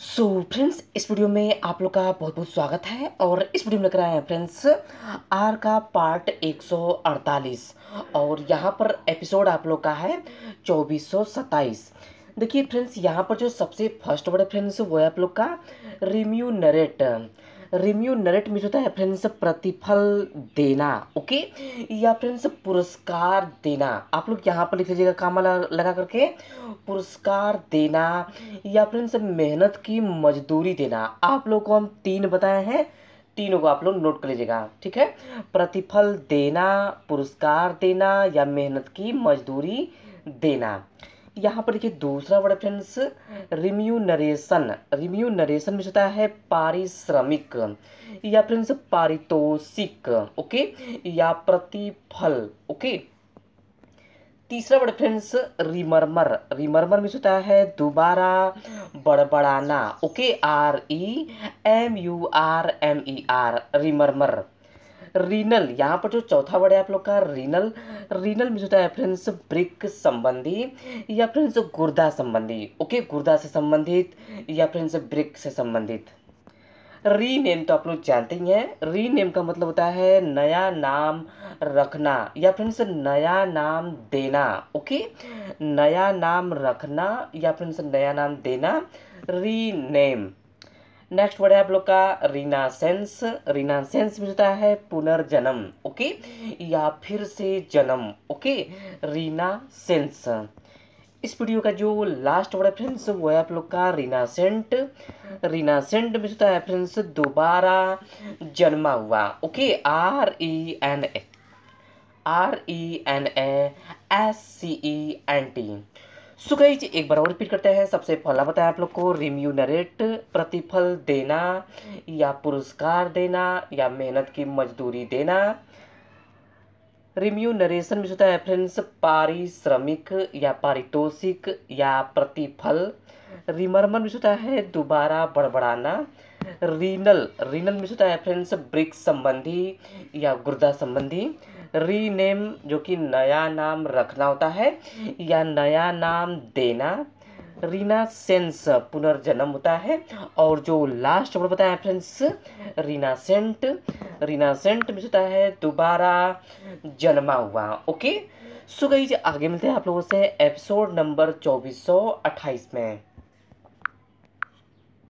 सो so, friends इस video में आप लोग का बहुत बहुत स्वागत है और इस वीडियो में लग रहा है फ्रेंड्स आर का पार्ट 148 और यहाँ पर एपिसोड आप लोग का है चौबीस देखिए फ्रेंड्स यहाँ पर जो सबसे फर्स्ट वर्ड है फ्रेंड्स वो है आप लोग का रिम्यूनरेट रिम्यूनरेट में होता है फ्रेंड्स प्रतिफल देना ओके या फ्रेंड्स पुरस्कार देना आप लोग यहाँ पर लिख लीजिएगा काम लगा करके पुरस्कार देना या फ्रेंड्स मेहनत की मजदूरी देना आप लोग को हम तीन बताए हैं तीनों को आप लोग नोट कर लीजिएगा ठीक है प्रतिफल देना पुरस्कार देना या मेहनत की मजदूरी देना यहाँ पर देखिए दूसरा वर्ड फ्रेंड्स रिम्यूनरेशन रिम्यूनरेशन में होता है पारिश्रमिक या फ्रेंड्स पारितोषिक ओके या प्रतिफल ओके तीसरा वर्ड फ्रेंड्स रिमरमर रिमरमर में होता है दोबारा बड़बड़ाना okay R E M U R M E R remurmur renal यहाँ पर जो चौथा वर्ड है आप लोग का रीनल रीनल में जो है फ्रेंड्स ब्रिक संबंधी या फ्रेंड्स गुर्दा संबंधी ओके गुर्दा से संबंधित या फ्रेंड्स ब्रिक से संबंधित री नेम तो आप लोग जानते ही हैं री नेम का मतलब होता है नया नाम रखना या फ्रेंड्स नया नाम देना ओके नया नाम रखना या फ्रेंड्स नया नाम देना री नेम नेक्स्ट वर्ड है आप लोग का रिनासेंस रिनासेंस मिलता है पुनर्जन्म ओके या फिर से जन्म ओके रिनासेंस इस वीडियो का जो लास्ट वर्ड है फ्रेंड्स वो है आप लोग का रिनासेंट रिनासेंट मिलता है फ्रेंड्स दोबारा जन्मा हुआ okay R E N A R E N A S C E N T सुग्रही जी एक बार और रिपीट करते हैं सबसे पहला बताया आप लोग को रिम्यूनरेट प्रतिफल देना या पुरस्कार देना या मेहनत की मजदूरी देना रिम्यूनरेशन में होता है फ्रेंड्स पारिश्रमिक या पारितोषिक या प्रतिफल रिमरमन में होता है दोबारा बड़बड़ाना रीनल रीनल में होता है फ्रेंड्स ब्रिक संबंधी या गुर्दा संबंधी रीनेम जो कि नया नाम रखना होता है या नया नाम देना रीना सेंस पुनर्जन्म होता है और जो लास्ट वर्ड बताया फ्रेंड्स रीनासेंट रीनासेंट में होता है दोबारा जन्मा हुआ ओके सो गई आगे मिलते हैं आप लोगों से एपिसोड नंबर चौबीस सौ अट्ठाईस में